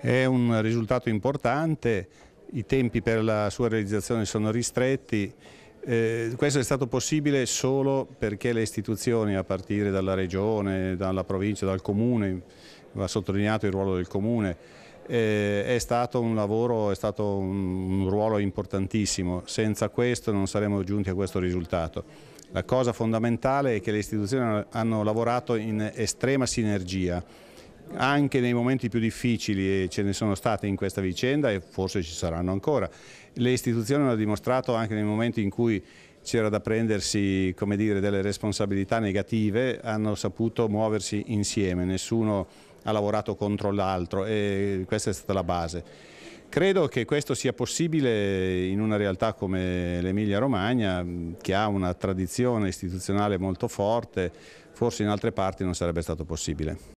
È un risultato importante, i tempi per la sua realizzazione sono ristretti, eh, questo è stato possibile solo perché le istituzioni, a partire dalla regione, dalla provincia, dal comune, va sottolineato il ruolo del comune, eh, è stato un lavoro, è stato un, un ruolo importantissimo, senza questo non saremmo giunti a questo risultato. La cosa fondamentale è che le istituzioni hanno lavorato in estrema sinergia, anche nei momenti più difficili e eh, ce ne sono state in questa vicenda e forse ci saranno ancora. Le istituzioni hanno dimostrato anche nei momenti in cui c'era da prendersi dire, delle responsabilità negative, hanno saputo muoversi insieme, nessuno ha lavorato contro l'altro e questa è stata la base. Credo che questo sia possibile in una realtà come l'Emilia Romagna, che ha una tradizione istituzionale molto forte, forse in altre parti non sarebbe stato possibile.